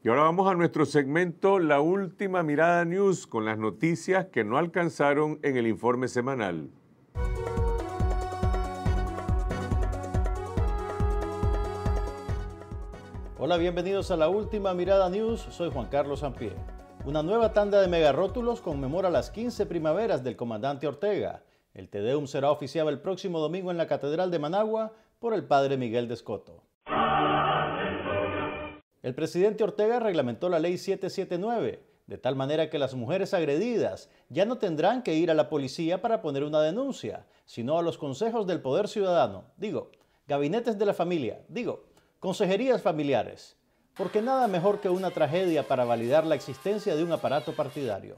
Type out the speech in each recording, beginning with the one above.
Y ahora vamos a nuestro segmento La Última Mirada News con las noticias que no alcanzaron en el informe semanal. Hola, bienvenidos a La Última Mirada News. Soy Juan Carlos Sampié. Una nueva tanda de megarótulos conmemora las 15 primaveras del comandante Ortega. El Tedeum será oficiado el próximo domingo en la Catedral de Managua por el padre Miguel Descoto. El presidente Ortega reglamentó la ley 779, de tal manera que las mujeres agredidas ya no tendrán que ir a la policía para poner una denuncia, sino a los consejos del poder ciudadano, digo, gabinetes de la familia, digo, consejerías familiares, porque nada mejor que una tragedia para validar la existencia de un aparato partidario.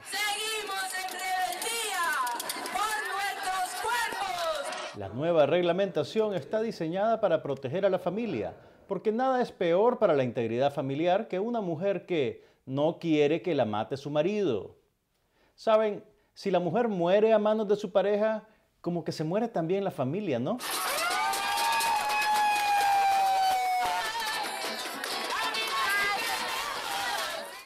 La nueva reglamentación está diseñada para proteger a la familia porque nada es peor para la integridad familiar que una mujer que no quiere que la mate su marido. Saben, si la mujer muere a manos de su pareja, como que se muere también la familia, ¿no?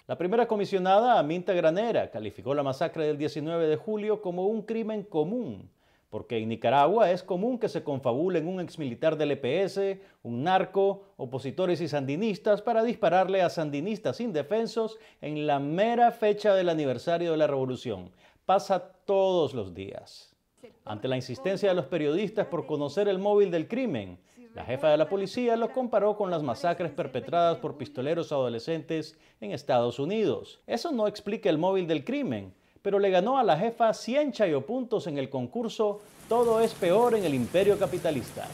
La primera comisionada, Aminta Granera, calificó la masacre del 19 de julio como un crimen común porque en Nicaragua es común que se confabulen un exmilitar del EPS, un narco, opositores y sandinistas para dispararle a sandinistas indefensos en la mera fecha del aniversario de la revolución. Pasa todos los días. Ante la insistencia de los periodistas por conocer el móvil del crimen, la jefa de la policía lo comparó con las masacres perpetradas por pistoleros adolescentes en Estados Unidos. Eso no explica el móvil del crimen pero le ganó a la jefa 100 chayopuntos en el concurso Todo es peor en el imperio capitalista.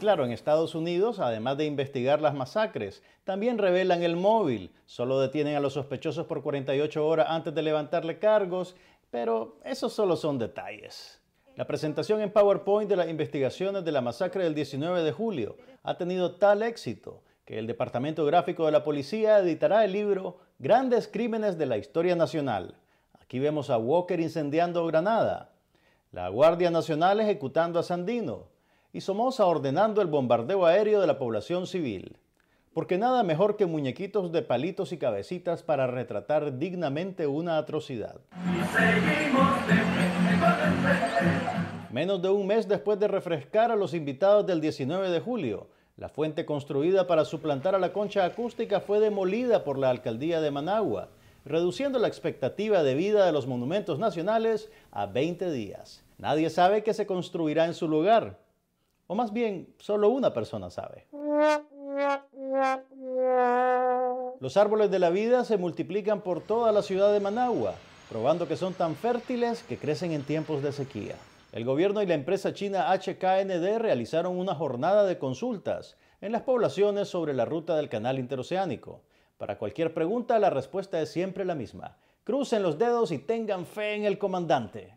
Claro, en Estados Unidos, además de investigar las masacres, también revelan el móvil. Solo detienen a los sospechosos por 48 horas antes de levantarle cargos, pero esos solo son detalles. La presentación en PowerPoint de las investigaciones de la masacre del 19 de julio ha tenido tal éxito que el Departamento Gráfico de la Policía editará el libro Grandes Crímenes de la Historia Nacional. Aquí vemos a Walker incendiando Granada, la Guardia Nacional ejecutando a Sandino y Somoza ordenando el bombardeo aéreo de la población civil. Porque nada mejor que muñequitos de palitos y cabecitas para retratar dignamente una atrocidad. Menos de un mes después de refrescar a los invitados del 19 de julio, la fuente construida para suplantar a la concha acústica fue demolida por la alcaldía de Managua, reduciendo la expectativa de vida de los monumentos nacionales a 20 días. Nadie sabe qué se construirá en su lugar, o más bien, solo una persona sabe. Los árboles de la vida se multiplican por toda la ciudad de Managua, probando que son tan fértiles que crecen en tiempos de sequía. El gobierno y la empresa china HKND realizaron una jornada de consultas en las poblaciones sobre la ruta del canal interoceánico. Para cualquier pregunta, la respuesta es siempre la misma. Crucen los dedos y tengan fe en el comandante.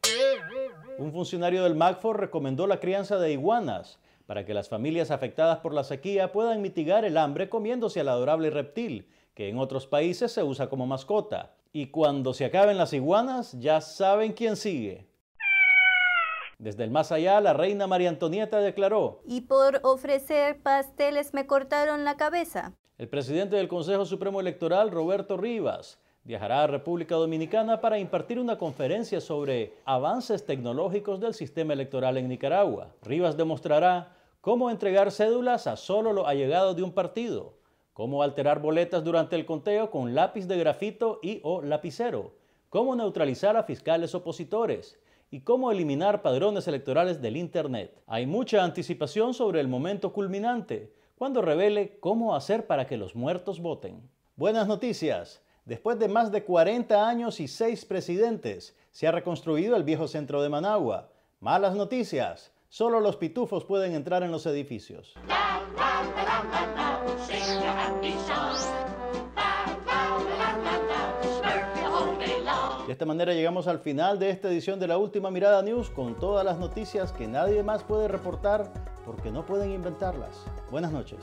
Un funcionario del MACFOR recomendó la crianza de iguanas para que las familias afectadas por la sequía puedan mitigar el hambre comiéndose al adorable reptil, que en otros países se usa como mascota. Y cuando se acaben las iguanas, ya saben quién sigue. Desde el más allá, la reina María Antonieta declaró, Y por ofrecer pasteles me cortaron la cabeza. El presidente del Consejo Supremo Electoral, Roberto Rivas, viajará a República Dominicana para impartir una conferencia sobre avances tecnológicos del sistema electoral en Nicaragua. Rivas demostrará cómo entregar cédulas a solo los allegados de un partido, cómo alterar boletas durante el conteo con lápiz de grafito y o lapicero, cómo neutralizar a fiscales opositores, y cómo eliminar padrones electorales del Internet. Hay mucha anticipación sobre el momento culminante, cuando revele cómo hacer para que los muertos voten. Buenas noticias. Después de más de 40 años y 6 presidentes, se ha reconstruido el viejo centro de Managua. Malas noticias. Solo los pitufos pueden entrar en los edificios. De esta manera llegamos al final de esta edición de La Última Mirada News con todas las noticias que nadie más puede reportar porque no pueden inventarlas. Buenas noches.